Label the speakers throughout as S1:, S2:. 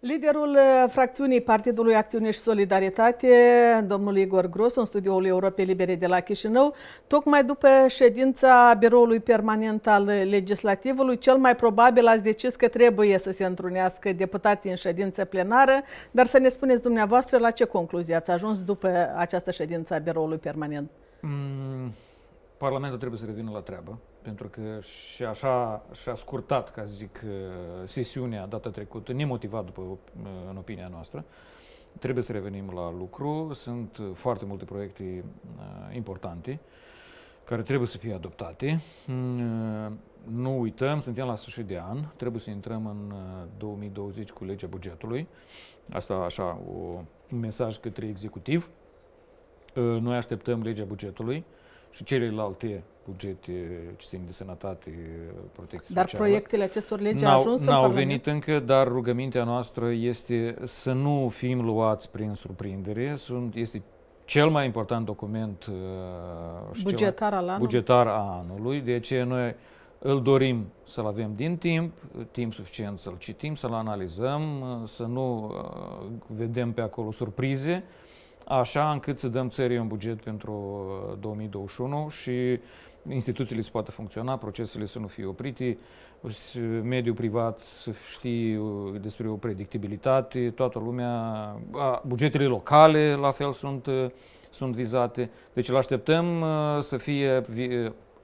S1: Liderul uh, fracțiunii Partidului Acțiune și Solidaritate, domnul Igor Gros, în studioul Europei Libere de la Chișinău, tocmai după ședința biroului permanent al legislativului, cel mai probabil ați decis că trebuie să se întrunească deputații în ședință plenară, dar să ne spuneți dumneavoastră la ce concluzie ați ajuns după această ședință a biroului permanent.
S2: Mm. Parlamentul trebuie să revină la treabă, pentru că și așa și-a scurtat, ca să zic, uh, sesiunea data trecută, nemotivat după, uh, în opinia noastră. Trebuie să revenim la lucru, sunt foarte multe proiecte uh, importante care trebuie să fie adoptate. Mm, nu uităm, suntem la sfârșit de an, trebuie să intrăm în 2020 cu legea bugetului. Asta așa, un mesaj către executiv. Noi așteptăm legea bugetului și celelalte bugete ce țin de sănătate, protecție Dar socială. proiectele acestor legi au ajuns în N-au venit încă, dar rugămintea noastră este să nu fim luați prin surprindere. Sunt, este cel mai important document uh, bugetar, al anului. bugetar a anului. De aceea noi îl dorim să-l avem din timp, timp suficient să-l citim, să-l analizăm, uh, să nu uh, vedem pe acolo surprize așa încât să dăm țării un buget pentru 2021 uh, și instituțiile să poată funcționa, procesele să nu fie oprite, mediul privat să știe uh, despre o predictibilitate, toată lumea, bugetele locale la fel sunt, uh, sunt vizate. Deci îl așteptăm să fie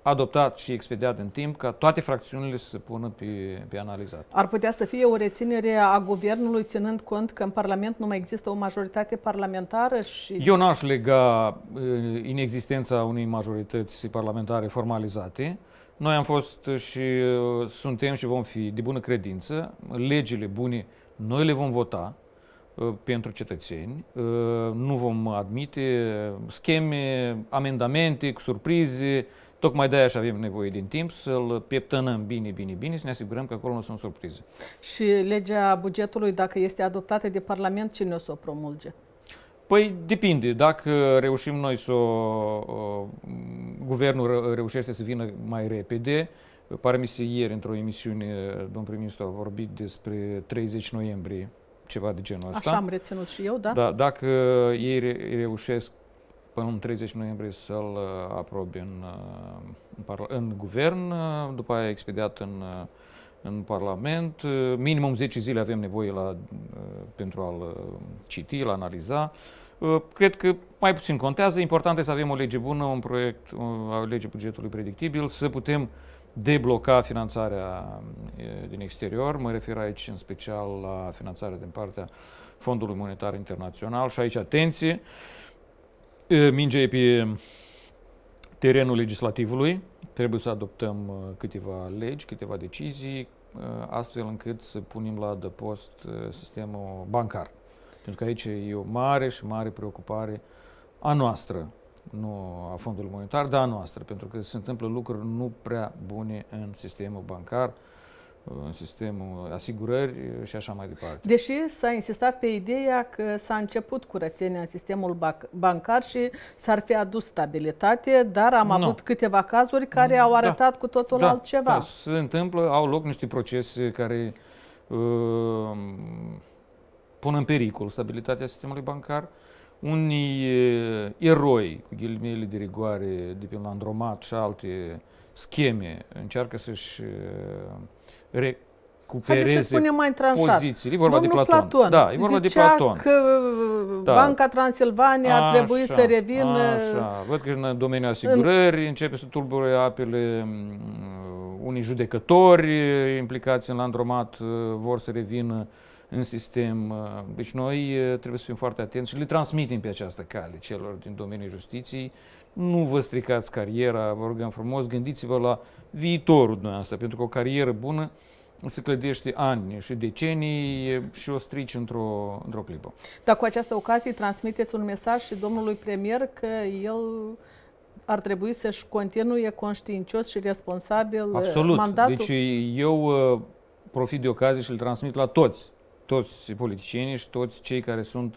S2: adoptat și expediat în timp ca toate fracțiunile să se pună pe, pe analizat.
S1: Ar putea să fie o reținere a guvernului ținând cont că în Parlament nu mai există o majoritate parlamentară și... Eu
S2: n-aș lega uh, inexistența unei majorități parlamentare formalizate. Noi am fost și uh, suntem și vom fi de bună credință. Legile bune noi le vom vota uh, pentru cetățeni. Nu vom admite scheme, amendamente, surprize, Tocmai de-aia și avem nevoie din timp să-l pieptănăm bine, bine, bine, să ne asigurăm că acolo nu sunt surprize.
S1: Și legea bugetului, dacă este adoptată de Parlament, cine o să o promulge?
S2: Păi depinde. Dacă reușim noi să o, guvernul reușește să vină mai repede, pare mi se ieri într-o emisiune, domnul prim-ministru a vorbit despre 30 noiembrie, ceva de genul ăsta. Așa am
S1: reținut și eu, da? Da,
S2: dacă ei reușesc până în 30 noiembrie să-l uh, aprobe în, uh, în, în guvern, uh, după aia expediat în, în Parlament. Minimum 10 zile avem nevoie la, pentru a-l citi, la analiza. Cred că mai puțin contează. Important este să avem o lege bună, un proiect, o lege bugetului predictibil, să putem debloca finanțarea din exterior. Mă refer aici în special la finanțarea din partea Fondului Monetar Internațional și aici atenție mingea pe terenul legislativului. Trebuie să adoptăm uh, câteva legi, câteva decizii, uh, astfel încât să punem la adăpost uh, sistemul bancar. Pentru că aici e o mare și mare preocupare a noastră, nu a fondului monetar, dar a noastră, pentru că se întâmplă lucruri nu prea bune în sistemul bancar, în sistemul asigurări și așa mai departe.
S1: Deși s-a insistat pe ideea că s-a început curățenia în sistemul bancar și s-ar fi adus stabilitate, dar am nu. avut câteva cazuri care au da. arătat da. cu totul da. altceva. Da. Se
S2: întâmplă, au loc niște procese care uh, pun în pericol stabilitatea sistemului bancar. Unii uh, eroi, cu ghilimele de rigoare, de pe Landromat și alte uh, scheme, încearcă să-și uh, recupereze să spunem mai pozițiile. E vorba Domnul de Platon. Platon. Da, e vorba de Platon. că
S1: uh, da. Banca Transilvania a trebui să revină... Așa,
S2: văd că în domeniul asigurării în... începe să tulbure apele mm, uh, unii judecători implicați în landromat vor să revină în sistem. Deci noi trebuie să fim foarte atenți și le transmitem pe această cale celor din domeniul justiției nu vă stricați cariera, vă rugăm frumos, gândiți-vă la viitorul dumneavoastră, pentru că o carieră bună se clădește ani și decenii și o strici într-o, într-o clipă.
S1: Dar cu această ocazie transmiteți un mesaj și domnului premier că el ar trebui să-și continue conștiincios și responsabil uh, Absolut. mandatul? Deci
S2: eu uh, profit de ocazie și îl transmit la toți, toți politicienii și toți cei care sunt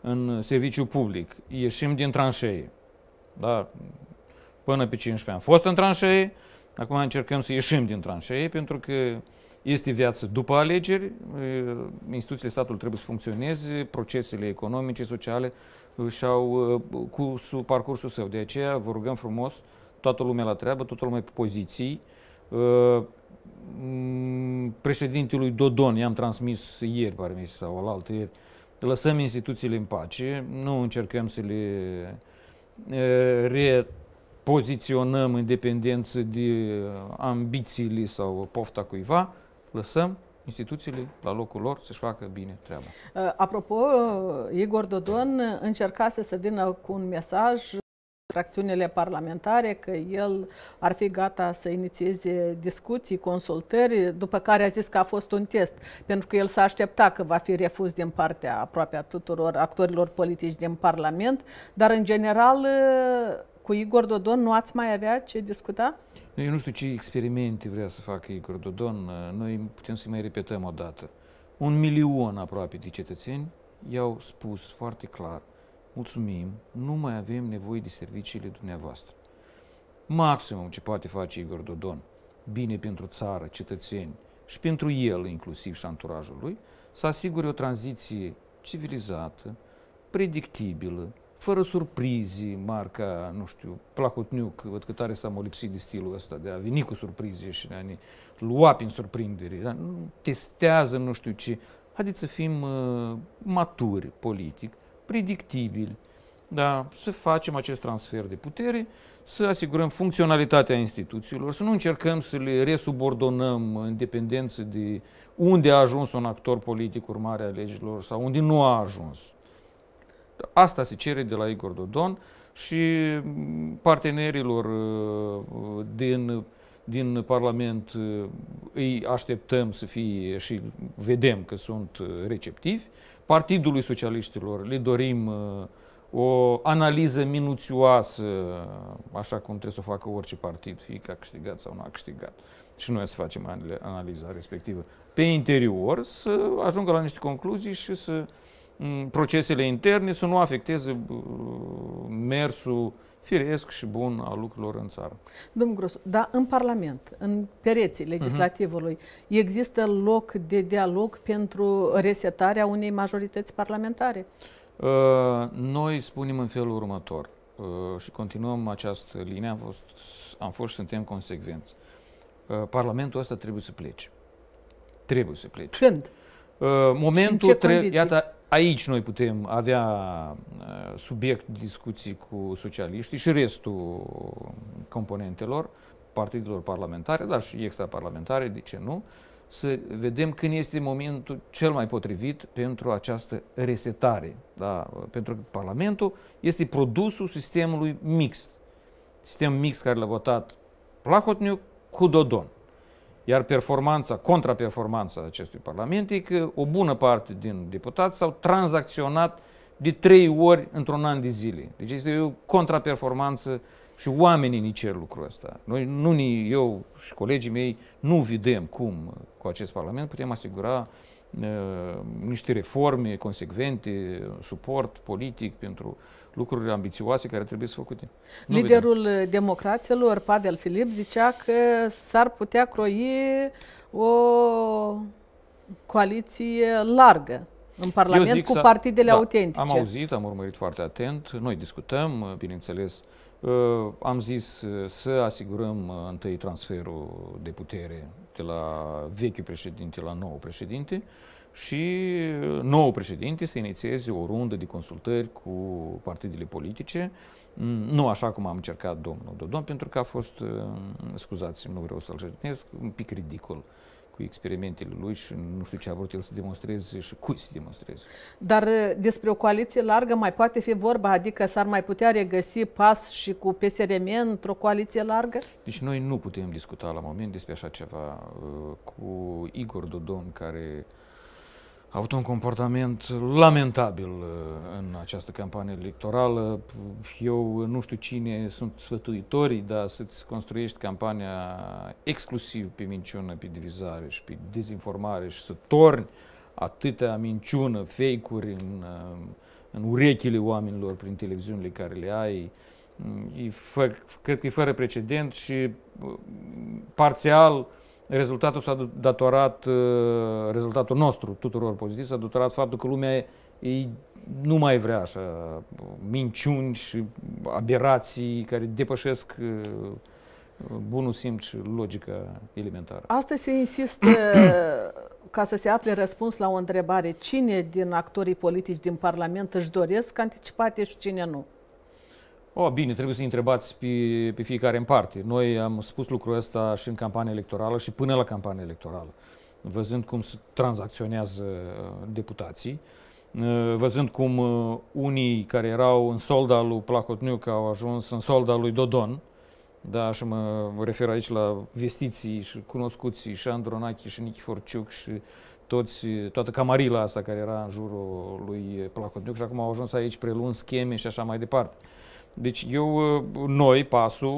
S2: în serviciu public. Ieșim din tranșee da? până pe 15 ani. Fost în tranșee, acum încercăm să ieșim din tranșee, pentru că este viață după alegeri, instituțiile statului trebuie să funcționeze, procesele economice, sociale și-au cursul, parcursul său. De aceea vă rugăm frumos, toată lumea la treabă, toată lumea pe poziții. Președintelui Dodon, i-am transmis ieri, parmi sau alaltă ieri, lăsăm instituțiile în pace, nu încercăm să le repoziționăm în dependență de ambițiile sau pofta cuiva, lăsăm instituțiile la locul lor să-și facă bine treaba.
S1: Apropo, Igor Dodon încercase să vină cu un mesaj fracțiunile parlamentare, că el ar fi gata să inițieze discuții, consultări, după care a zis că a fost un test, pentru că el s-a aștepta că va fi refuz din partea aproape a tuturor actorilor politici din Parlament, dar în general cu Igor Dodon nu ați mai avea ce discuta?
S2: Eu nu știu ce experimente vrea să facă Igor Dodon, noi putem să mai repetăm o dată. Un milion aproape de cetățeni i-au spus foarte clar mulțumim, nu mai avem nevoie de serviciile dumneavoastră. Maximum ce poate face Igor Dodon, bine pentru țară, cetățeni și pentru el inclusiv și anturajul lui, să asigure o tranziție civilizată, predictibilă, fără surprizi, marca, nu știu, Plahotniuc, văd că tare s-a molipsit de stilul ăsta, de a veni cu surprize și de a ne lua prin surprindere, dar nu testează nu știu ce. Haideți să fim uh, maturi politic, predictibil, da, să facem acest transfer de putere, să asigurăm funcționalitatea instituțiilor, să nu încercăm să le resubordonăm în dependență de unde a ajuns un actor politic urmare a legilor sau unde nu a ajuns. Asta se cere de la Igor Dodon și partenerilor uh, din, din Parlament uh, îi așteptăm să fie și vedem că sunt uh, receptivi. Partidului Socialiștilor le dorim uh, o analiză minuțioasă, așa cum trebuie să o facă orice partid, fie că a câștigat sau nu a câștigat. Și noi să facem analiza respectivă. Pe interior să ajungă la niște concluzii și să mm, procesele interne să nu afecteze uh, mersul firesc și bun al lucrurilor în țară.
S1: Domnul Grosu, dar în Parlament, în pereții mhm. legislativului, uh-huh. există loc de dialog pentru resetarea unei majorități parlamentare?
S2: Uh, noi spunem în felul următor uh, și continuăm această linie, am fost, am fost și suntem consecvenți. Uh, Parlamentul ăsta trebuie să plece. Trebuie să plece. Când? Uh, momentul, tre- iată, Aici noi putem avea uh, subiect de discuții cu socialiștii și restul componentelor, partidelor parlamentare, dar și extraparlamentare, de ce nu, să vedem când este momentul cel mai potrivit pentru această resetare. Da? Pentru că Parlamentul este produsul sistemului mixt. Sistem mixt care l-a votat Plahotniuc cu Dodon. Iar performanța, contraperformanța acestui parlament e că o bună parte din deputați s-au tranzacționat de trei ori într-un an de zile. Deci este o contraperformanță și oamenii ni cer lucrul ăsta. Noi, nu ni, eu și colegii mei, nu vedem cum uh, cu acest parlament putem asigura uh, niște reforme consecvente, uh, suport politic pentru uh, lucruri ambițioase care trebuie să făcute. Nu Liderul
S1: vedem. democraților, Pavel Filip, zicea că s-ar putea croi o coaliție largă în Parlament cu partidele da, autentice. Am auzit,
S2: am urmărit foarte atent, noi discutăm, bineînțeles, uh, am zis uh, să asigurăm uh, întâi transferul de putere de la vechiul președinte la nou președinte, și uh, nou președinte să inițieze o rundă de consultări cu partidele politice, mm, nu așa cum am încercat domnul Dodon, pentru că a fost, uh, scuzați nu vreau să-l jernesc, un pic ridicol cu experimentele lui și nu știu ce a vrut el să demonstreze și cui să demonstreze.
S1: Dar uh, despre o coaliție largă mai poate fi vorba, adică s-ar mai putea regăsi PAS și cu PSRM într-o coaliție largă?
S2: Deci noi nu putem discuta la moment despre așa ceva. Cu Igor Dodon, care uh, a avut un comportament lamentabil uh, în această campanie electorală. Eu nu știu cine sunt sfătuitorii, dar să-ți construiești campania exclusiv pe minciună, pe divizare și pe dezinformare și să torni atâtea minciună, fake-uri în, uh, în urechile oamenilor prin televiziunile care le ai, mm, e fă, cred că e fără precedent și uh, parțial Rezultatul s-a datorat, uh, rezultatul nostru, tuturor pozitiv, s-a datorat faptul că lumea e, nu mai vrea așa minciuni și aberații care depășesc uh, bunul simț și logica elementară. Asta
S1: se insistă ca să se afle răspuns la o întrebare. Cine din actorii politici din Parlament își doresc anticipate și cine nu?
S2: O, oh, bine, trebuie să întrebați pe, pe fiecare în parte. Noi am spus lucrul ăsta și în campania electorală și până la campania electorală, văzând cum se tranzacționează uh, deputații, uh, văzând cum uh, unii care erau în solda lui Placotniuc au ajuns în solda lui Dodon, da, și mă refer aici la vestiții și cunoscuții și Andronachi și Nichiforciuc și toți, toată camarila asta care era în jurul lui Placotniuc și acum au ajuns aici prelun scheme și așa mai departe. Deci eu, uh, noi, PASU,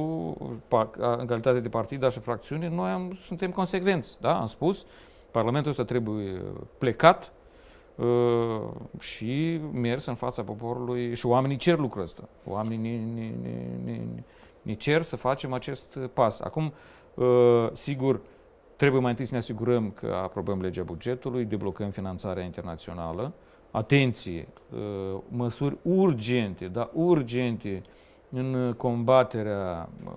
S2: în calitate de partid, dar și fracțiune, noi am, suntem consecvenți, da? Am spus, Parlamentul ăsta trebuie plecat uh, și mers în fața poporului și oamenii cer lucrul ăsta. Oamenii ne, ne, ne, ne, ne cer să facem acest pas. Acum, uh, sigur, trebuie mai întâi să ne asigurăm că aprobăm legea bugetului, deblocăm finanțarea internațională, atenție, uh, măsuri urgente, da, urgente în combaterea, uh,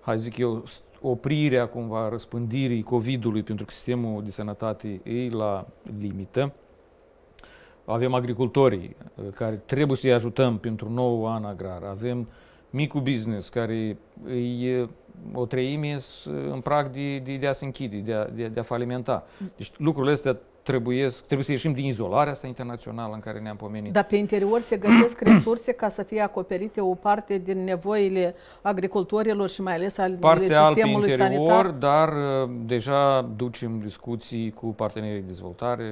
S2: hai zic eu, oprirea cumva răspândirii COVID-ului, pentru că sistemul de sănătate e la limită. Avem agricultorii uh, care trebuie să-i ajutăm pentru nou an agrar. Avem micul business care e o treime în prag de, de, de a se închide, de a, de, de a falimenta. Mm. Deci lucrurile astea trebuie, trebuie să ieșim din izolarea asta internațională în care ne-am pomenit. Dar
S1: pe interior se găsesc resurse ca să fie acoperite o parte din nevoile agricultorilor și mai ales al Partea sistemului interior, sanitar?
S2: dar uh, deja ducem discuții cu partenerii de dezvoltare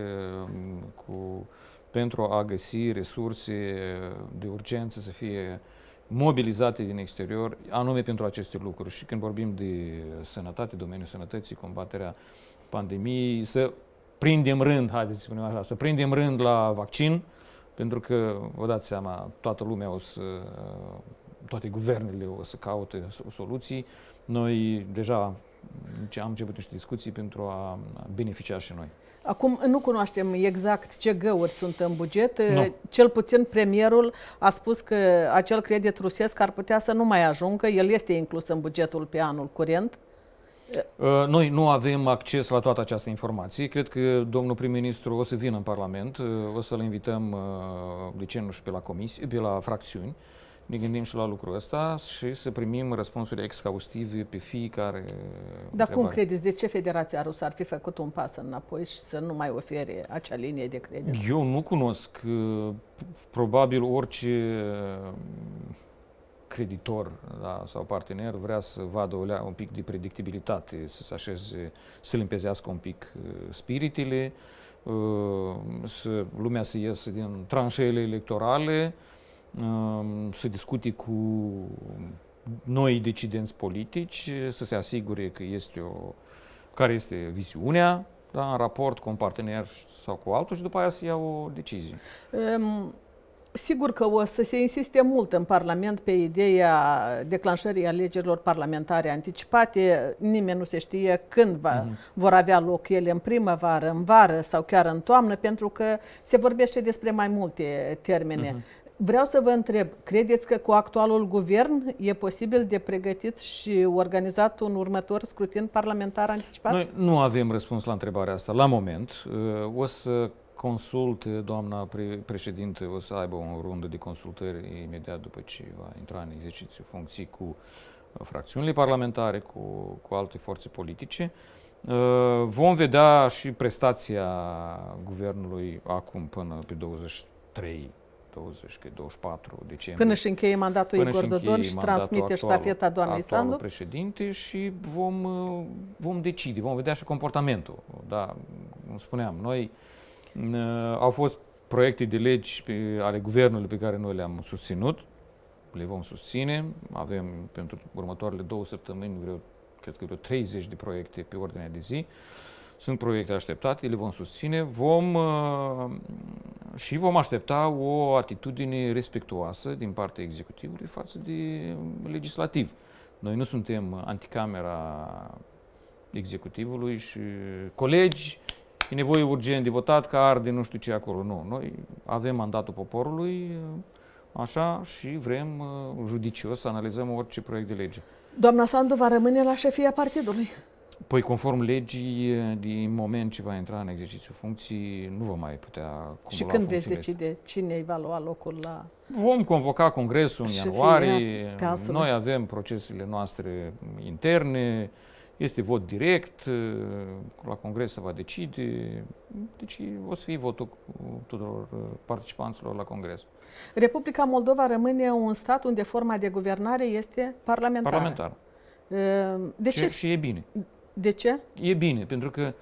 S2: um, cu, pentru a găsi resurse uh, de urgență să fie mobilizate din exterior, anume pentru aceste lucruri. Și când vorbim de sănătate, domeniul sănătății, combaterea pandemiei, să prindem rând, haideți să spunem așa, să prindem rând la vaccin, pentru că, vă dați seama, toată lumea o să, toate guvernele o să caute soluții. Noi deja am început niște discuții pentru a beneficia și noi.
S1: Acum nu cunoaștem exact ce găuri sunt în buget. Nu. Cel puțin premierul a spus că acel credit rusesc ar putea să nu mai ajungă. El este inclus în bugetul pe anul curent.
S2: Ă, noi nu avem acces la toată această informație. Cred că domnul prim-ministru o să vină în Parlament, ă, o să-l invităm, ă, de ce nu și pe la, comisie, pe la fracțiuni, ne gândim și la lucrul ăsta și să primim răspunsuri exhaustive pe fiecare Dar cum credeți?
S1: De ce Federația Rusă ar fi făcut un pas înapoi și să nu mai ofere acea linie de credit?
S2: Eu nu cunosc. Probabil orice creditor da, sau partener vrea să vadă o, lea un pic de predictibilitate, să se așeze, să limpezească un pic uh, spiritele, uh, să, lumea să iasă din tranșele electorale, uh, să discute cu noi decidenți politici, să se asigure că este o, care este viziunea da, în raport cu un partener sau cu altul și după aia să ia o decizie.
S1: Um, Sigur că o să se insiste mult în Parlament pe ideea declanșării alegerilor parlamentare anticipate. Nimeni nu se știe când va, mm-hmm. vor avea loc ele, în primăvară, în vară sau chiar în toamnă, pentru că se vorbește despre mai multe termene. Mm-hmm. Vreau să vă întreb, credeți că cu actualul guvern e posibil de pregătit și organizat un următor scrutin parlamentar anticipat? Noi
S2: nu avem răspuns la întrebarea asta la moment. Uh, o să consult, eh, doamna președinte o să aibă o rundă de consultări imediat după ce va intra în exercițiu funcții cu eh, fracțiunile parlamentare, cu, cu alte forțe politice. Eh, vom vedea și prestația guvernului acum până pe 23 20, 24 decembrie. Până și încheie mandatul până Igor Dodon și transmite ștafeta doamnei Sandu. președinte și vom, vom decide, vom vedea și comportamentul. Da, cum spuneam, noi uh, au fost proiecte de legi pe, ale guvernului pe care noi le-am susținut, le vom susține. Avem pentru următoarele două săptămâni vreo, cred că vreo 30 de proiecte pe ordinea de zi. Sunt proiecte așteptate, le vom susține. Vom uh, și vom aștepta o atitudine respectuoasă din partea executivului față de legislativ. Noi nu suntem anticamera executivului și colegi e nevoie urgent de votat, că arde nu știu ce acolo. Nu, noi avem mandatul poporului, așa, și vrem uh, judicios să analizăm orice proiect de lege.
S1: Doamna Sandu va rămâne la șefia partidului.
S2: Păi, conform legii, din moment ce va intra în exercițiu funcții, nu va mai putea cumula Și când veți decide
S1: cine îi va lua locul la...
S2: Vom convoca congresul în ianuarie. Noi avem procesele noastre interne. Este vot direct, uh, la congres se va decide, deci o să fie votul tuturor uh, participanților la congres.
S1: Republica Moldova rămâne un stat unde forma de guvernare este parlamentară. Parlamentar. Uh, de ce? Și, și e bine.
S2: De ce? E bine, pentru că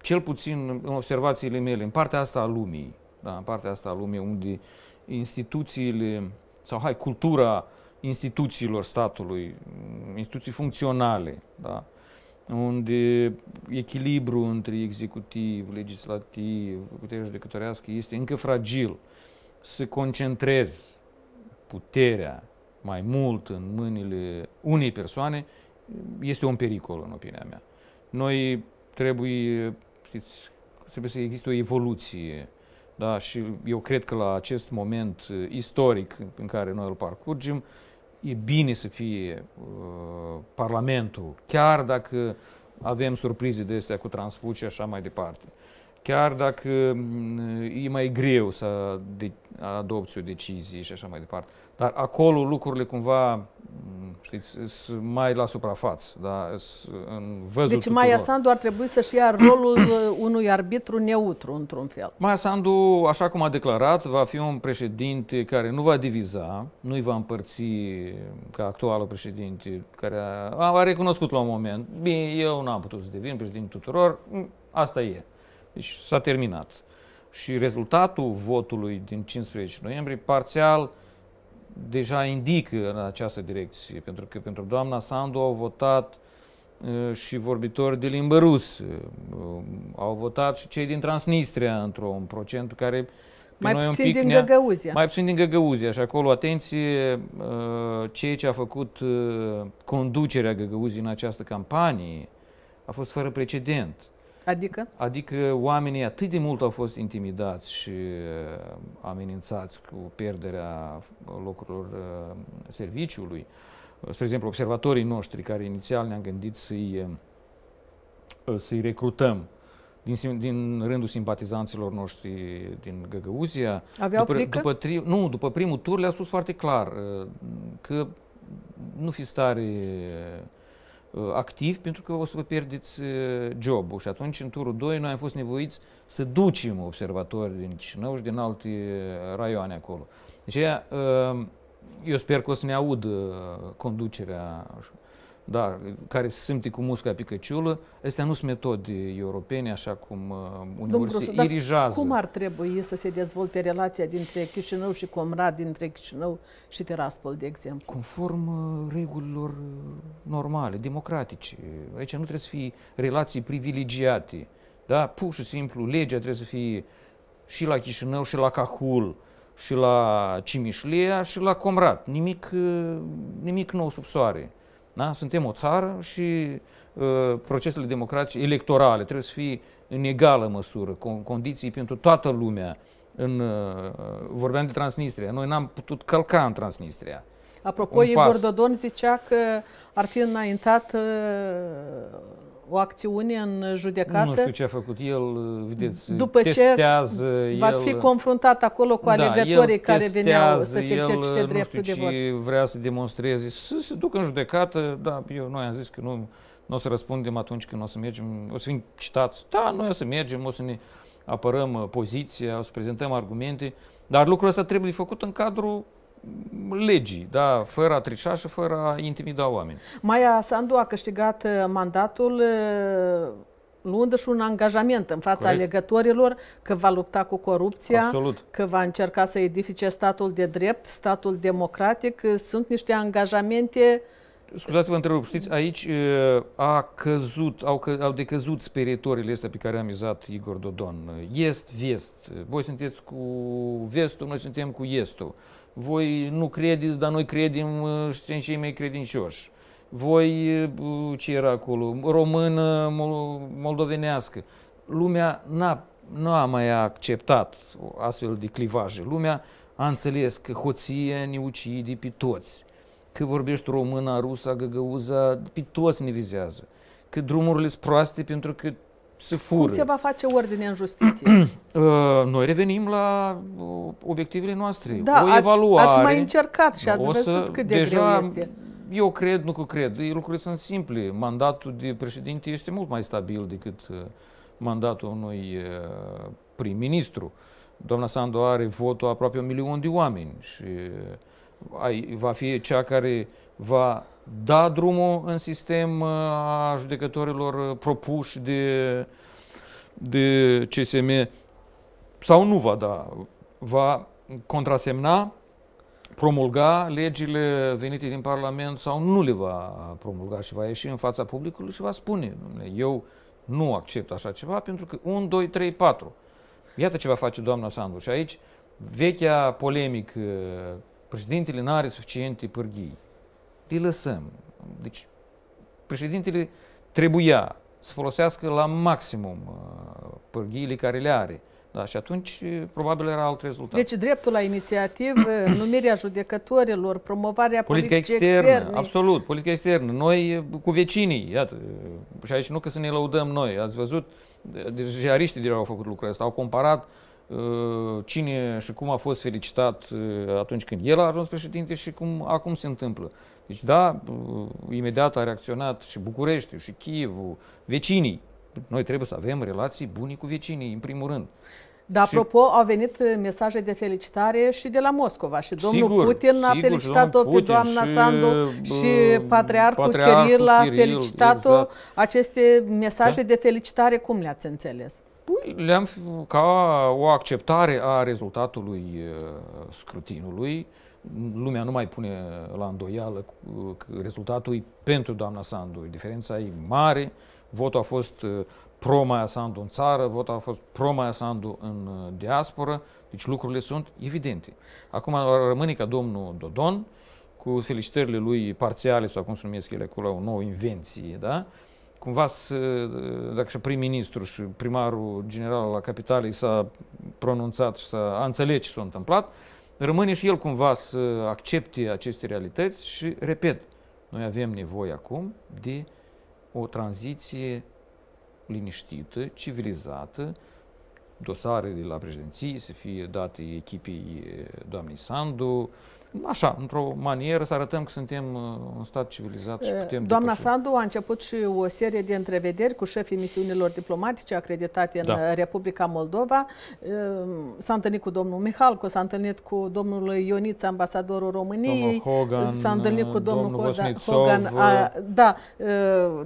S2: cel puțin în observațiile mele, în partea asta a lumii, da, în partea asta a lumii unde instituțiile sau, hai, cultura uh, instituțiilor statului, mm, instituții funcționale, da? unde echilibru între executiv, legislativ, puterea judecătorească este încă fragil, să concentrez puterea mai mult în mâinile unei persoane este un pericol, în opinia mea. Noi trebuie, știți, trebuie să existe o evoluție. Da? Și eu cred că la acest moment istoric în care noi îl parcurgem, e bine să fie uh, Parlamentul, chiar dacă avem surprize de astea cu transfuge și așa mai departe chiar dacă mm, e mai greu să adopți o decizie și așa mai departe. Dar acolo lucrurile cumva, mm, știți, sunt mai la suprafață, da? în văzul Deci tuturor. Maia Sandu
S1: ar trebui să-și ia rolul uh, unui arbitru neutru, într-un fel.
S2: Maia Sandu, așa cum a declarat, va fi un președinte care nu va diviza, nu îi va împărți ca actualul președinte, care a, a recunoscut la un moment, bine, eu n-am putut să devin președinte tuturor, mm, asta e. Deci s-a terminat. Și rezultatul votului din 15 noiembrie, parțial, deja indică în această direcție, pentru că pentru doamna Sandu au votat uh, și vorbitori de limbă rusă, uh, uh, au votat și cei din Transnistria într-un procent care mai noi puțin un pic din Găgăuzia. Mai puțin din Găgăuzia și acolo, atenție, ceea ce a făcut conducerea Găgăuzii în această campanie a fost fără precedent. Adică? Adică oamenii atât de mult au fost intimidați și uh, amenințați cu pierderea uh, locurilor uh, serviciului. Spre exemplu, observatorii noștri care inițial ne-am gândit să-i să recrutăm din, din rândul simpatizanților noștri din Găgăuzia. Aveau după, frică? După tri, nu, după primul tur le-a spus foarte clar că nu fi stare... Uh, activ pentru că o să vă pierdeți uh, jobul și atunci în turul 2 noi am fost nevoiți să ducem observatori din Chișinău și din alte uh, raioane acolo. Deci eu sper că o să ne audă conducerea da, care se simte cu musca pe căciulă, astea nu sunt metode europene, așa cum uh, uneori se irijează. cum
S1: ar trebui să se dezvolte relația dintre Chișinău și Comrad, dintre Chișinău și teraspol de exemplu?
S2: Conform uh, regulilor uh, normale, democratice. Aici nu trebuie să fie relații privilegiate. Da? Pur și simplu, legea trebuie să fie și la Chișinău și la Cahul, și la Cimișlea, și la comrad. Nimic, nimic nou sub soare. Da? Suntem o țară și uh, procesele democratice electorale trebuie să fie în egală măsură, cu condiții pentru toată lumea. În, uh, vorbeam de Transnistria. Noi n-am putut călca în Transnistria. Apropo, Igor Dodon
S1: zicea că ar fi înaintat uh, o acțiune în judecată. Nu știu
S2: ce a făcut el, vedeți, După testează ce v-ați fi
S1: confruntat acolo cu da, alegătorii da, care veneau să-și exercite dreptul de vot.
S2: vrea să demonstreze, să se ducă în judecată, da, eu, noi am zis că nu, nu o să răspundem atunci când o să mergem, o să fim citați, da, noi o să mergem, o să ne apărăm uh, poziția, o să prezentăm argumente, dar lucrul ăsta trebuie făcut în cadrul legii, da, fără a trișa și fără a intimida oameni.
S1: Maia Sandu a câștigat uh, mandatul uh, luând și un angajament în fața Corect. alegătorilor că va lupta cu corupția, Absolut. că va încerca să edifice statul de drept, statul democratic. Sunt niște angajamente uh,
S2: Scuzați-vă, întrerup. Știți, aici a căzut, au, că, au decăzut sperietorile astea pe care a mizat Igor Dodon. Est, vest. Voi sunteți cu vestul, noi suntem cu estul. Voi nu credeți, dar noi credem, știți cei mai credincioși. Voi, ce era acolo, română, moldovenească. Lumea n-a, n-a mai acceptat astfel de clivaje. Lumea a înțeles că hoția ne ucide pe toți Că vorbești româna, rusa, găgăuza, pe toți ne vizează. Că drumurile sunt proaste pentru că se fură. Cum se
S1: va face ordine în justiție?
S2: Uh, noi revenim la uh, obiectivele noastre. Da, o evaluare. Ați mai încercat și da, ați văzut să, cât de deja, greu este. Eu cred, nu că cred, lucrurile sunt simple. Mandatul de președinte este mult mai stabil decât uh, mandatul unui prim-ministru. Doamna Sandu are votul aproape un milion de oameni și va fi cea care va da drumul în sistem uh, a judecătorilor uh, propuși de, de CSM sau nu va da, va contrasemna, promulga legile venite din Parlament sau nu le va promulga și va ieși în fața publicului și va spune, eu nu accept așa ceva pentru că 1, 2, 3, 4. Iată ce va face doamna Sandu și aici vechea polemică președintele nu are suficiente pârghii. Îi lăsăm. Deci, președintele trebuia să folosească la maximum uh, pârghiile care le are. Da, și atunci uh, probabil era alt rezultat. Deci
S1: dreptul la inițiativă, numirea judecătorilor, promovarea politica externă, externe.
S2: absolut, politica externă. Noi uh, cu vecinii, iată, și aici nu că să ne lăudăm noi, ați văzut, deci de deja au făcut lucrul ăsta, au comparat uh, Uh, cine și cum a fost felicitat uh, atunci când el a ajuns președinte și cum acum se întâmplă. Deci da, uh, imediat a reacționat și București și Chievul, vecinii. Noi trebuie să avem relații bune cu vecinii, în primul rând. Dar, apropo,
S1: au venit mesaje de felicitare și de la Moscova. Și domnul sigur, Putin sigur, a felicitat-o pe doamna și, Sandu și patriarhul, patriarhul Kiril a felicitat-o. Exact. Aceste mesaje da? de felicitare, cum le-ați înțeles?
S2: le-am ca o acceptare a rezultatului uh, scrutinului. Lumea nu mai pune la îndoială uh, rezultatul pentru doamna Sandu. Diferența e mare. Votul a fost uh, pro Maia Sandu în țară, votul a fost pro Maia Sandu în diasporă, deci lucrurile sunt evidente. Acum rămâne ca domnul Dodon, cu felicitările lui parțiale sau cum se numesc ele acolo, o nouă invenție, da? cumva, să, dacă și prim-ministru și primarul general la capitalei s-a pronunțat și s-a înțeles ce s-a întâmplat, rămâne și el cumva să accepte aceste realități și, repet, noi avem nevoie acum de o tranziție liniștită, civilizată, dosarele de la președinție să fie date echipei eh, doamnei Sandu, Așa, într-o manieră, să arătăm că suntem uh, un stat civilizat și putem Doamna depăși.
S1: Sandu a început și o serie de întrevederi cu șefii misiunilor diplomatice acreditate în da. Uh, Republica Moldova. S-a întâlnit cu domnul Mihalco, s-a întâlnit cu domnul Ioniț, ambasadorul României, s-a întâlnit cu uh, domnul, domnul Hogan, Hogan a, da,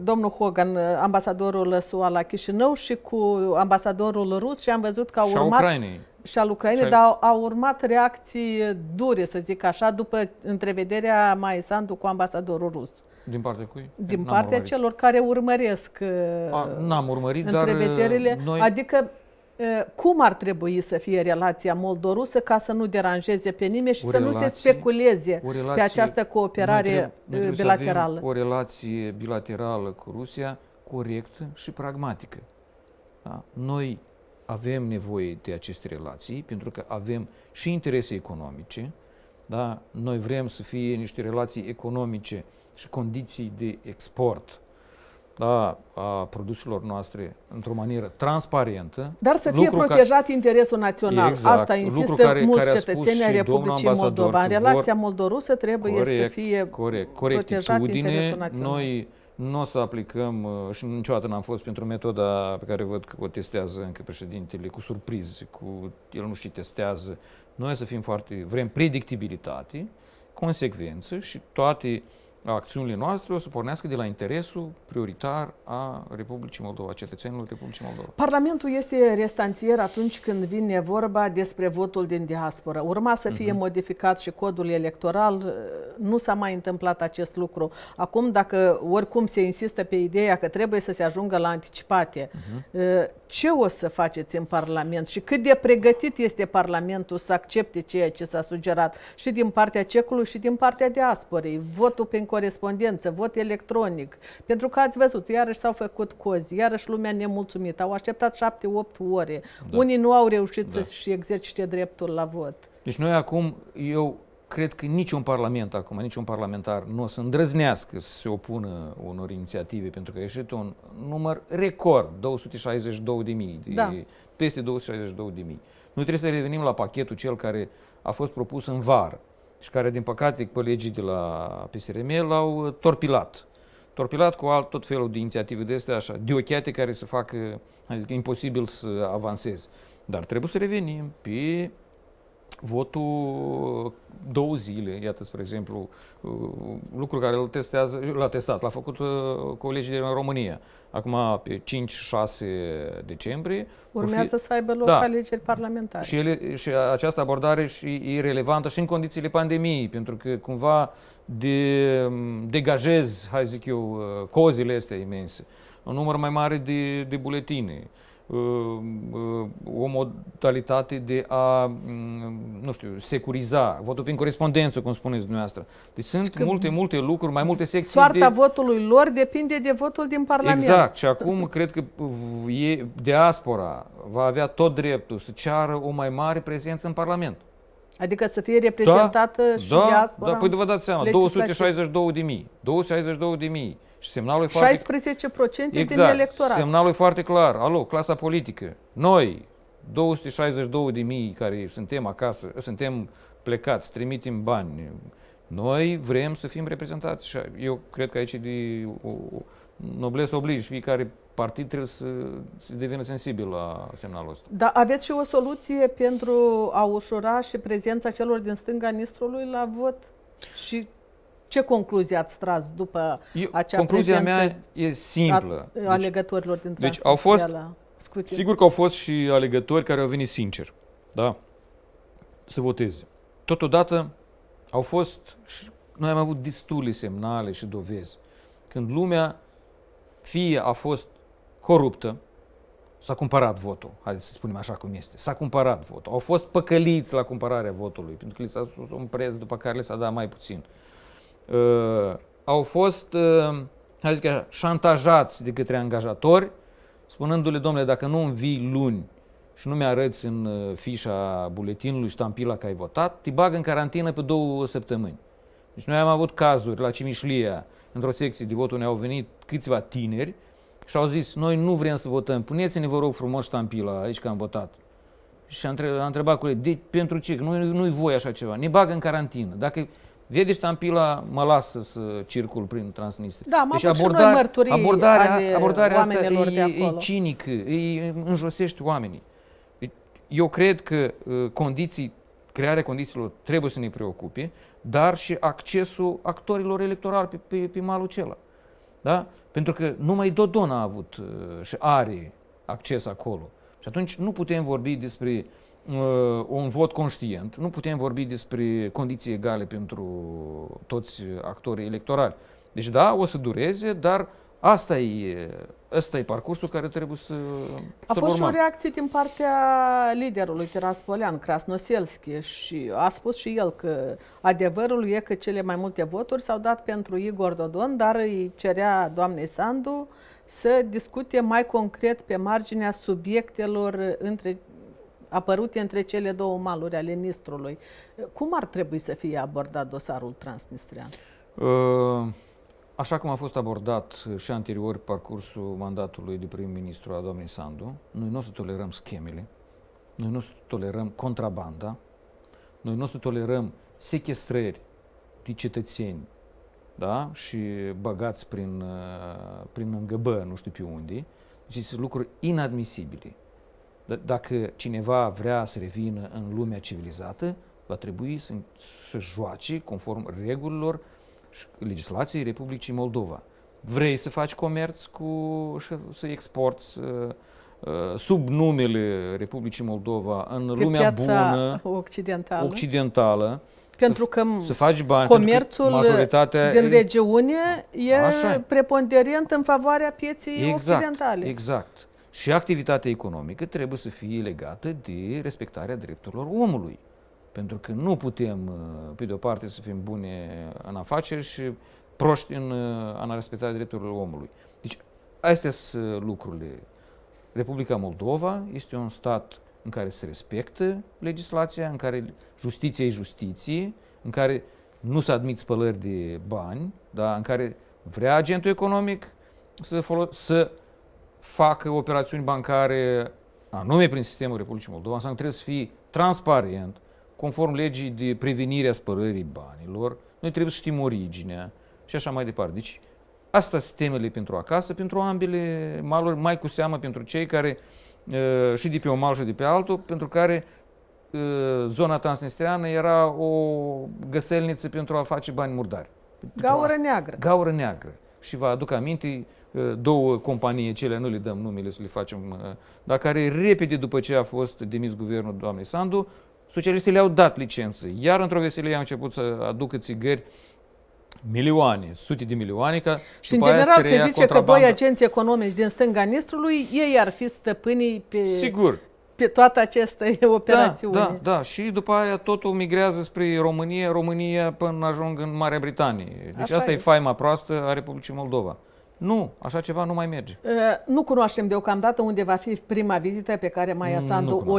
S1: domnul Hogan, ambasadorul SUA la Chișinău și cu ambasadorul rus și am văzut că au urmat... Ucrainei și al Ucrainei, dar au, au urmat reacții dure, să zic așa, după întrevederea mai Sandu cu ambasadorul rus.
S2: Din partea cui? Din partea urmărit. celor
S1: care urmăresc
S2: A, uh, n-am urmărit, întrevederile. Dar uh, noi...
S1: Adică uh, cum ar trebui să fie relația moldorusă ca să nu deranjeze pe nimeni și o să relație, nu se speculeze relație, pe această cooperare noi trebuie, noi trebuie bilaterală?
S2: o relație bilaterală cu Rusia corectă și pragmatică. Da? Noi avem nevoie de aceste relații, pentru că avem și interese economice, da? noi vrem să fie niște relații economice și condiții de export da, a produselor noastre într-o manieră transparentă. Dar să fie protejat
S1: ca... interesul național. Exact, Asta insistă care, mulți care cetățenii ai Republicii Moldova. În relația moldorusă trebuie corect, să fie corect, protejat interesul național.
S2: Noi nu o să aplicăm, uh, și niciodată n-am fost pentru metoda pe care văd că o testează încă președintele, cu surprize, cu el nu știe, testează. Noi să fim foarte, vrem predictibilitate, consecvență și toate uh, acțiunile noastre o să pornească de la interesul prioritar a Republicii Moldova, cetățenilor Republicii Moldova.
S1: Parlamentul este restanțier atunci când vine vorba despre votul din diaspora. Urma să fie uh-huh. modificat și codul electoral, nu s-a mai întâmplat acest lucru. Acum, dacă oricum se insistă pe ideea că trebuie să se ajungă la anticipate, uh-huh. ce o să faceți în Parlament și cât de pregătit este Parlamentul să accepte ceea ce s-a sugerat și din partea cecului și din partea diasporei? Votul pe corespondență, vot electronic, pentru că ați văzut, iarăși s-au făcut cozi, iarăși lumea nemulțumită, au așteptat 7-8 ore. Da. Unii nu au reușit da. să-și exercite dreptul la vot.
S2: Deci noi acum, eu cred că niciun parlament acum, niciun parlamentar nu o să îndrăznească să se opună unor inițiative, pentru că a ieșit un număr record, 262 de mii, da. de, peste 262 de mii. Noi trebuie să revenim la pachetul cel care a fost propus în vară și care, din păcate, colegii de la PSRM l-au torpilat. Torpilat cu alt, tot felul de inițiative de astea, așa, diocheate care să facă, adică imposibil să avanseze. Dar trebuie să revenim pe votul două zile, iată, spre exemplu, uh, lucru care îl testează, l-a testat, l-a făcut uh, colegii din România. Acum, pe 5-6 decembrie... Urmează fi... să aibă loc da.
S1: alegeri parlamentare.
S2: Și, ele, și această abordare și e relevantă și în condițiile pandemiei, pentru că cumva de, um, degajez, hai zic eu, uh, cozile astea imense. Un număr mai mare de, de buletine Uh, uh, o modalitate de a, mm, nu știu, securiza votul prin corespondență, cum spuneți dumneavoastră. Deci sunt că multe, multe lucruri, mai multe secții. Soarta de...
S1: votului lor depinde de votul din Parlament. Exact.
S2: Și acum cred că e diaspora va avea tot dreptul să ceară o mai mare prezență în Parlament.
S1: Adică să fie reprezentată da, și da, diaspora? Da, păi vă dați seama, 262
S2: de mii, 262 de mii. Și semnalul 16% foarte... 16%
S1: exact, din electorat. semnalul
S2: e foarte clar. Alo, clasa politică, noi, 262 de mii care suntem acasă, suntem plecați, trimitem bani, noi vrem să fim reprezentați. Și eu cred că aici e de o, nobles oblige, fiecare partid trebuie să, să devină sensibil la semnalul ăsta.
S1: Dar aveți și o soluție pentru a ușura și prezența celor din stânga Nistrului la vot? Și ce concluzie ați tras după Eu, acea Concluzia mea e simplă. A, a deci- alegătorilor din Deci au fost, scrutin. sigur că au
S2: fost și alegători care au venit sincer, da, să voteze. Totodată au fost, noi am avut destule semnale și dovezi, când lumea fie a fost coruptă, s-a cumpărat votul, haideți să spunem așa cum este, s-a cumpărat votul, au fost păcăliți la cumpărarea votului, pentru că li s-a spus un preț după care le s-a dat mai puțin. Uh, au fost, uh, hai zic așa, șantajați de către angajatori, spunându-le, domnule, dacă nu vii luni și nu mi-arăți în uh, fișa buletinului ștampila că ai votat, te bag în carantină pe două săptămâni. Deci noi am avut cazuri la Cimișlia, într-o secție de vot unde au venit câțiva tineri și au zis, noi nu vrem să votăm, puneți-ne, vă rog frumos, ștampila aici că am votat. Și am întrebat, întrebat cu ei, de, pentru ce? Nu, nu-i voi așa ceva, ne bagă în carantină. Dacă vede ștampila, mă lasă să circul prin Transnistria. Da, deci abordare, mărturii abordarea, abordarea asta e, e cinică, îi înjosește oamenii. Deci, eu cred că uh, condiții crearea condițiilor trebuie să ne preocupe, dar și accesul actorilor electorali pe, pe, pe malul acela. Da? Pentru că numai Dodon a avut uh, și are acces acolo. Și atunci nu putem vorbi despre uh, un vot conștient, nu putem vorbi despre condiții egale pentru toți actorii electorali. Deci da, o să dureze, dar asta e Ăsta e parcursul care trebuie să A fost urma. și o
S1: reacție din partea liderului Tiraspolean, Krasnoselski, și a spus și el că adevărul e că cele mai multe voturi s-au dat pentru Igor Dodon, dar îi cerea doamnei Sandu să discute mai concret pe marginea subiectelor între apărute între cele două maluri ale Nistrului. Cum ar trebui să fie abordat dosarul transnistrian?
S2: Uh... Așa cum a fost abordat și anterior parcursul mandatului de prim-ministru a doamnei Sandu, noi nu o să tolerăm schemele, noi nu o să tolerăm contrabanda, noi nu o să tolerăm sequestrări de cetățeni da? și băgați prin, uh, prin îngăbă, nu știu pe unde. Deci sunt lucruri inadmisibile. D- dacă cineva vrea să revină în lumea civilizată, va trebui să, să joace conform regulilor legislației Republicii Moldova. Vrei să faci comerț cu, să uh, uh, sub numele Republicii Moldova în Pe lumea bună
S1: occidentală,
S2: occidentală
S1: pentru că să faci bani, comerțul majoritatea din regiune e așa. preponderent în favoarea pieței exact, occidentale.
S2: Exact. Și activitatea economică trebuie să fie legată de respectarea drepturilor omului. Pentru că nu putem, uh, pe de o parte, să fim buni în afaceri și proști în, uh, în a respecta drepturile omului. Deci, astea sunt lucrurile. Republica Moldova este un stat în care se respectă legislația, în care justiția e justiție, în care nu se admit spălări de bani, da? în care vrea agentul economic să, folo- să facă operațiuni bancare anume prin sistemul Republicii Moldova, înseamnă că trebuie să fie transparent, conform legii de prevenire a spărării banilor, noi trebuie să știm originea și așa mai departe. Deci, asta sunt temele pentru acasă, pentru ambele maluri, mai cu seamă pentru cei care ă, și de pe un mal și de pe altul, pentru care ă, zona transnistreană era o găselniță pentru a face bani murdari. Gaură neagră. Gaură neagră. Și vă aduc aminte ă, două companii, cele nu le dăm numele să le facem, dar care repede după ce a fost demis guvernul doamnei Sandu, socialiștii le-au dat licențe. Iar într-o veselie au început să aducă țigări milioane, sute de milioane. Ca și în general se, se zice că doi
S1: agenți economici din stânga Nistrului, ei ar fi stăpânii pe, Sigur. pe toată această operațiune. Da,
S2: da, da. Și după aia totul migrează spre România, România până ajung în Marea Britanie. Deci Așa asta e. e faima proastă a Republicii Moldova. Nu, așa ceva nu mai merge. Uh,
S1: nu cunoaștem deocamdată unde va fi prima vizită pe care Maia Sandu o,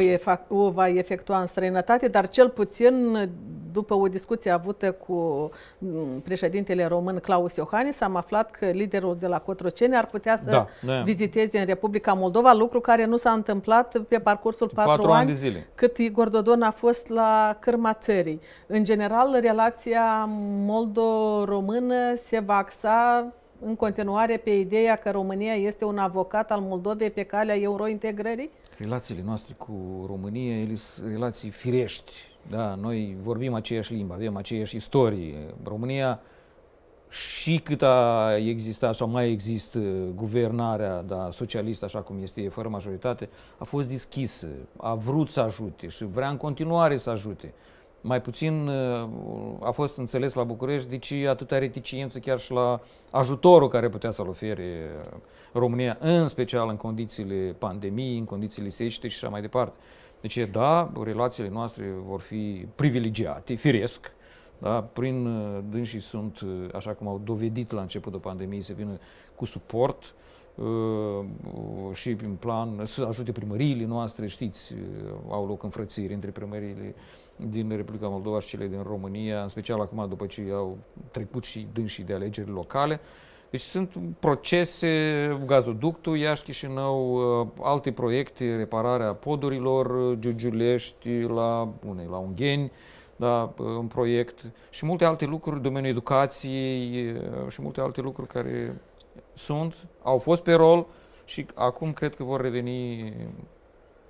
S1: o va efectua în străinătate, dar cel puțin uh, după o discuție avută cu mm, președintele român Claus Iohannis, am aflat că liderul de la Cotroceni ar putea să da, da. viziteze în Republica Moldova, lucru care nu s-a întâmplat pe parcursul patru, patru ani, ani de zile. cât Igor Dodon a fost la cârma țării. În general, relația moldo-română se va axa în continuare pe ideea că România este un avocat al Moldovei pe calea eurointegrării?
S2: Relațiile noastre cu România, ele sunt relații firești. Da, noi vorbim aceeași limbă, avem aceeași istorie. România și cât a existat sau mai există guvernarea da, socialistă, așa cum este fără majoritate, a fost deschisă, a vrut să ajute și vrea în continuare să ajute mai puțin uh, a fost înțeles la București de deci ce atâta reticiență chiar și la ajutorul care putea să-l ofere România, în special în condițiile pandemiei, în condițiile secete și așa mai departe. Deci, da, relațiile noastre vor fi privilegiate, firesc, da? prin uh, dânsii sunt, uh, așa cum au dovedit la începutul pandemiei, să vină cu suport și în plan să ajute primăriile noastre, știți, au loc înfrățiri între primăriile din Republica Moldova și cele din România, în special acum după ce au trecut și dânsii de alegeri locale. Deci sunt procese, gazoductul Iași Chișinău, uh, alte proiecte, repararea podurilor, uh, Giugiulești la, unei la Ungheni, da, uh, un proiect și multe alte lucruri, domeniul educației și multe alte lucruri care sunt, au fost pe rol și acum cred că vor reveni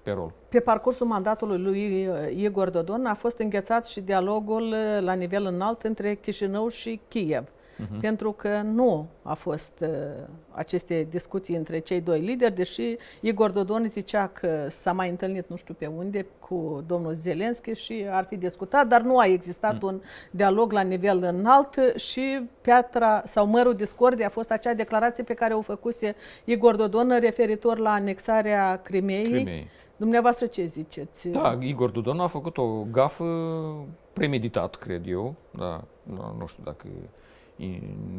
S2: pe rol.
S1: Pe parcursul mandatului lui uh, Igor Dodon a fost înghețat și dialogul uh, la nivel înalt între Chișinău și Kiev. Uh-huh. Pentru că nu a fost uh, aceste discuții între cei doi lideri, deși Igor Dodon zicea că s-a mai întâlnit nu știu pe unde cu domnul Zelenski și ar fi discutat, dar nu a existat uh-huh. un dialog la nivel înalt și piatra sau mărul discordii a fost acea declarație pe care o făcuse Igor Dodon referitor la anexarea Crimeei. Crimei Dumneavoastră ce ziceți? Da,
S2: Igor Dudon a făcut o gafă premeditat, cred eu. Da, nu știu dacă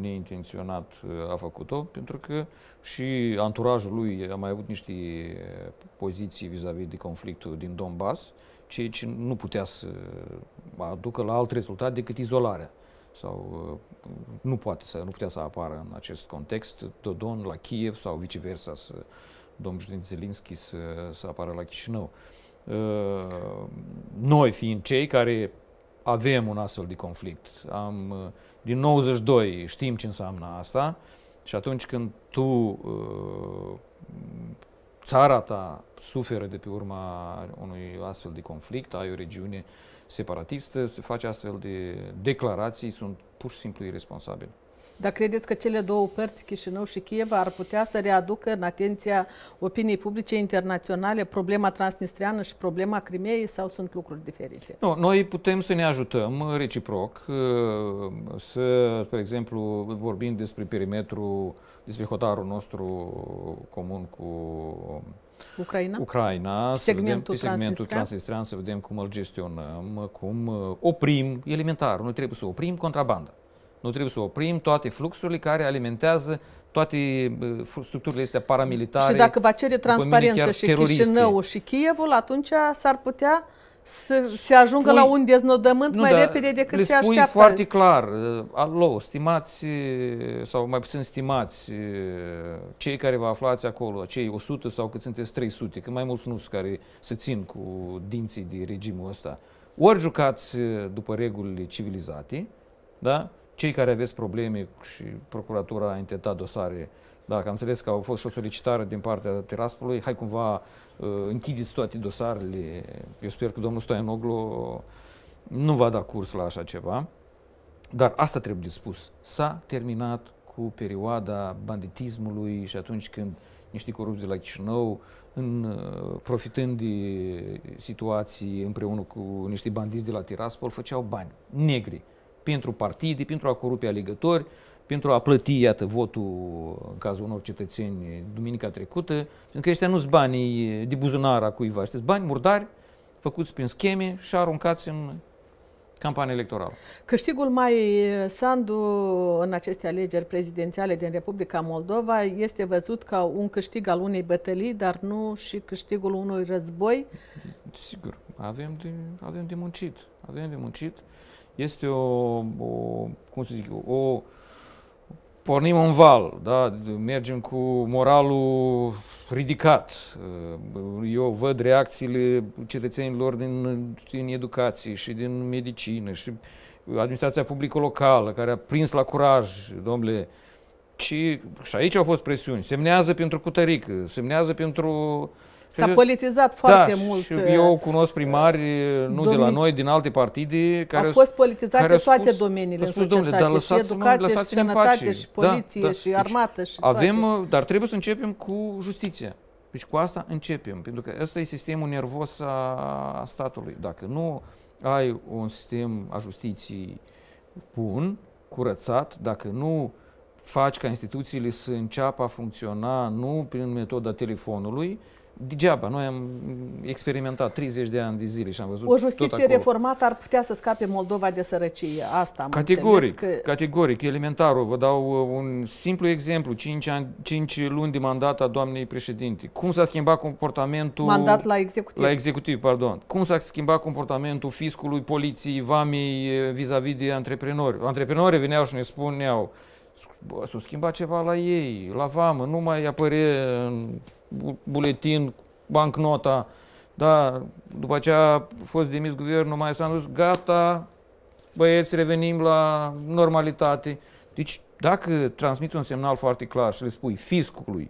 S2: neintenționat uh, a făcut-o, pentru că și anturajul lui a mai avut niște poziții vis-a-vis -vis de conflictul din Donbass, ceea ce nu putea să aducă la alt rezultat decât izolarea sau uh, nu, poate să, nu putea să apară în acest context Dodon la Kiev sau viceversa să domnul președinte Zelinski să, să apară la Chișinău. Ă, noi fiind cei care avem un astfel de conflict, am, din 92 știm ce înseamnă asta și atunci când tu, ă, țara ta suferă de pe urma unui astfel de conflict, ai o regiune separatistă, se face astfel de declarații, sunt pur și simplu irresponsabile.
S1: Dar credeți că cele două părți, Chișinău și Kiev, ar putea să readucă în atenția opiniei publice internaționale problema transnistriană și problema Crimeei sau sunt lucruri diferite?
S2: Nu, noi putem să ne ajutăm reciproc, uh, să, per exemplu, vorbim despre perimetru, despre hotarul nostru comun cu Ucraina, Ucraina segmentul, să vedem, segmentul transnistrian, să vedem cum îl gestionăm, cum uh, oprim, elementar, noi trebuie să oprim contrabanda. Nu trebuie să oprim toate fluxurile care alimentează toate structurile este paramilitare. Și dacă va cere transparență și teroriste. Chișinău
S1: și Chievul, atunci s-ar putea să se ajungă spui, la un deznodământ nu, mai da, repede decât se așteaptă. spui foarte
S2: clar, uh, alo, stimați uh, sau mai puțin stimați uh, cei care vă aflați acolo, cei 100 sau cât sunteți 300, că mai mulți nu sunt care se țin cu dinții de regimul ăsta. Ori jucați după regulile civilizate, da? cei care aveți probleme și procuratura a intentat dosare, da, am înțeles că au fost și o solicitare din partea Tiraspolului, hai cumva uh, închideți toate dosarele. Eu sper că domnul Stoianoglu nu va da curs la așa ceva. Dar asta trebuie spus. S-a terminat cu perioada banditismului și atunci când niște corupți de la Chișinău, în, uh, profitând de situații împreună cu niște bandiți de la Tiraspol, făceau bani negri pentru partide, pentru a corupe alegători, pentru a plăti, iată, votul în cazul unor cetățeni duminica trecută, pentru că ăștia nu sunt banii de buzunar a cuiva, sunt bani murdari, făcuți prin scheme și aruncați în campanie electorală.
S1: Câștigul mai Sandu în aceste alegeri prezidențiale din Republica Moldova este văzut ca un câștig al unei bătălii, dar nu și câștigul unui război?
S2: Sigur, avem de, avem de muncit. Avem de muncit. Uh, este o, o cum să zic, o, pornim în val, da? mergem cu moralul ridicat. Eu văd reacțiile cetățenilor din, din educație și din medicină și administrația publică locală care a prins la curaj, domnule, și, și aici au fost presiuni. Semnează pentru cutărică, semnează pentru uh, S-a politizat da, foarte da, mult. Și eu eh, cunosc primari, eh, nu domeni... de la noi, din alte partide, care au fost politizate care spus, toate domeniile au spus, domnule, dar lăsați, și educație, lăsați și sănătate, și da, poliție, da, da. și deci armată, și avem, toate. Uh, dar trebuie să începem cu justiția. Deci cu asta începem, pentru că ăsta e sistemul nervos a statului. Dacă nu ai un sistem a justiției bun, curățat, dacă nu faci ca instituțiile să înceapă a funcționa nu prin metoda telefonului, degeaba. Noi am experimentat 30 de ani de zile și am văzut O justiție reformată
S1: ar putea să scape Moldova de sărăcie. Asta am categoric, că...
S2: Categoric, elementarul. Vă dau uh, un simplu exemplu. 5, ani, 5 luni de mandat a doamnei președinte. Cum s-a schimbat comportamentul... Mandat la executiv. La executiv, pardon. Cum s-a schimbat comportamentul fiscului, poliției, vamii uh, vis-a-vis de antreprenori. Antreprenorii veneau și ne spuneau s-a schimbat ceva la ei, la vamă, nu mai apare. în buletin, bancnota, da, după ce a fost demis guvernul, mai s-a dus, gata, băieți, revenim la normalitate. Deci, dacă transmiți un semnal foarte clar și le spui fiscului,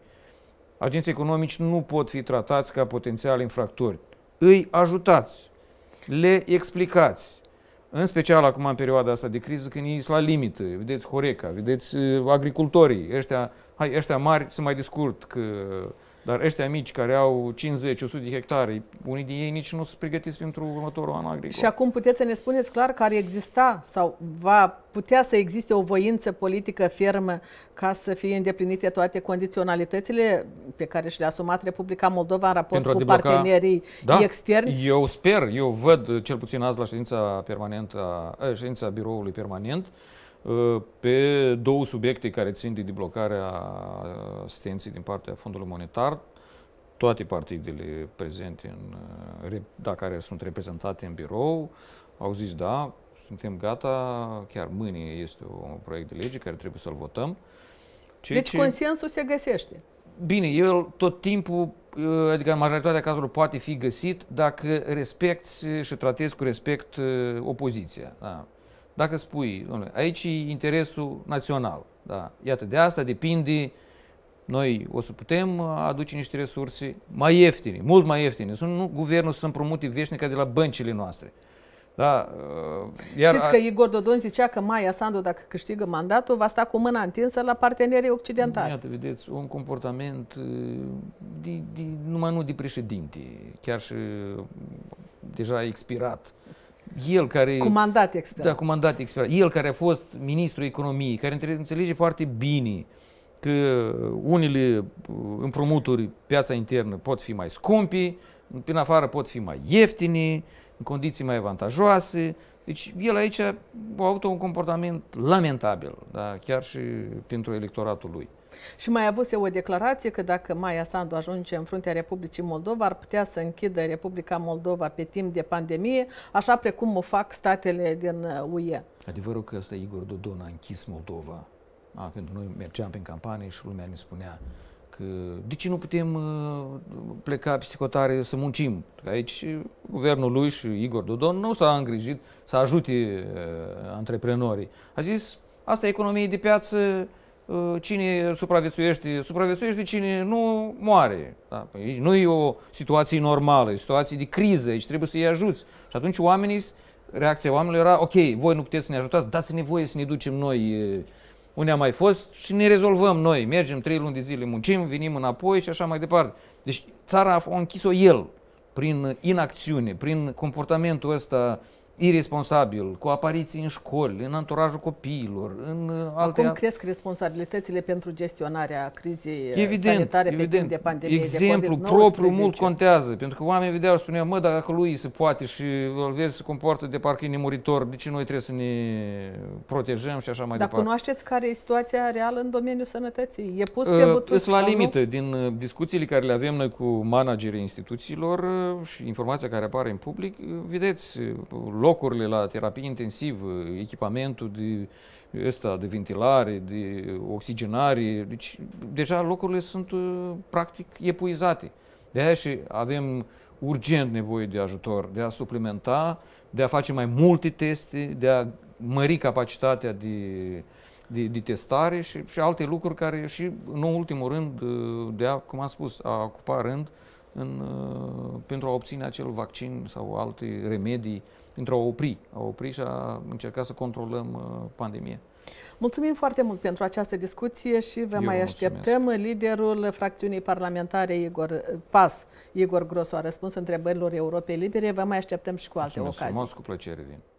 S2: agenții economici nu pot fi tratați ca potențiali infractori. Îi ajutați, le explicați. În special acum în perioada asta de criză, când ei la limită, vedeți Horeca, vedeți uh, agricultorii, ăștia, hai, ăștia mari să mai discurt că dar ăștia mici care au 50-100 de hectare, unii din ei nici nu sunt pregătiți pentru următorul an agricol. Și acum
S1: puteți să ne spuneți clar că ar exista sau va putea să existe o voință politică fermă ca să fie îndeplinite toate condiționalitățile pe care și le-a asumat Republica Moldova în raport pentru cu debloca... partenerii da, externi?
S2: Eu sper, eu văd cel puțin azi la ședința, permanentă, ședința biroului permanent, uh, Uh, pe două subiecte care țin de deblocarea uh, asistenței din partea Fondului Monetar. Toate partidele prezente, în, uh, da, care sunt reprezentate în birou, au zis da, suntem gata, chiar mâine este un proiect de lege care trebuie să-l votăm. Ceea deci ce...
S1: consensul se găsește.
S2: Bine, el tot timpul, adică în majoritatea cazurilor, poate fi găsit dacă respecti și tratezi cu respect opoziția. Da. Dacă spui, domnule, aici e interesul național, da? iată, de asta depinde, noi o să putem aduce niște resurse mai ieftine, mult mai ieftine. Să nu guvernul să împrumute veșnica de la băncile noastre. Da, uh, iar Știți că Igor
S1: Dodon zicea că Maia Sandu, dacă câștigă mandatul, va sta cu mâna întinsă la partenerii occidentali.
S2: Iată, vedeți, un comportament de, uh, de, numai nu de președinte, chiar și uh, deja expirat el care... Comandat expert. Da, comandat expert. El care a fost ministru economiei, care înțelege foarte bine că unele uh, împrumuturi piața internă pot fi mai scumpe, prin afară pot fi mai ieftine, în condiții mai avantajoase. Deci el aici a avut un comportament lamentabil, da? chiar și pentru electoratul lui.
S1: Și mai avuse o declarație că dacă Maia Sandu ajunge în fruntea Republicii Moldova, ar putea să închidă Republica Moldova pe timp de pandemie, așa precum o fac statele din UE. Uh,
S2: Adevărul că ăsta Igor Dodon a închis Moldova, a, pentru noi mergeam prin campanie și lumea ne spunea că de ce nu putem uh, pleca psihotare să muncim? Aici uh, guvernul lui și Igor Dodon nu s-a îngrijit să ajute antreprenorii. A zis, asta e economie de piață, Uh, cine supraviețuiește, supraviețuiește, cine nu moare. Da? Păi nu e o situație normală, e situație de criză, deci trebuie să-i ajuți. Și atunci oamenii, reacția oamenilor era, ok, voi nu puteți să ne ajutați, dați-ne voie să ne ducem noi uh, unde am mai fost și ne rezolvăm noi. Mergem trei luni de zile, muncim, venim înapoi și așa mai departe. Deci țara a închis-o el prin inacțiune, prin comportamentul ăsta irresponsabil, cu apariții în școli, în anturajul copiilor, în uh, alte... Cum
S1: cresc responsabilitățile pentru gestionarea crizei uh, evident, sanitare evident. pe timp de pandemie Exemplu de covid propriu mult
S2: contează, pentru că oamenii vedeau și spuneau, mă, dacă lui se poate și îl vezi se comportă de parcă e nemuritor, de ce noi trebuie să ne protejăm și așa mai Dar departe. Dar
S1: cunoașteți care e situația reală în domeniul sănătății? E pus uh, pe uh, Sunt la limită.
S2: Nu? Din discuțiile care le avem noi cu managerii instituțiilor și informația care apare în public, vedeți, locurile la terapie intensivă, echipamentul de, ăsta, de ventilare, de oxigenare. Deci, deja locurile sunt uh, practic epuizate. De aia și avem urgent nevoie de ajutor, de a suplimenta, de a face mai multe teste, de a mări capacitatea de, de, de testare și, și alte lucruri care și, în ultimul rând, uh, de a, cum am spus, a ocupa rând în, uh, pentru a obține acel vaccin sau alte remedii pentru a opri, a opri și a încerca să controlăm uh, pandemia.
S1: Mulțumim foarte mult pentru această discuție și vă Eu mai așteptăm. Mulțumesc. Liderul fracțiunii parlamentare Igor uh, PAS, Igor Grosu, a răspuns întrebărilor Europei Libere. Vă mai așteptăm și cu alte mulțumesc ocazii. Mulțumesc
S2: cu plăcere, vin.